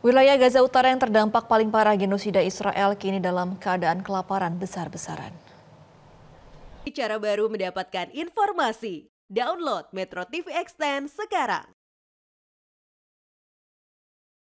Wilayah Gaza Utara yang terdampak paling parah genosida Israel kini dalam keadaan kelaparan besar-besaran. Cara baru mendapatkan informasi. Download Metro TV Extend sekarang.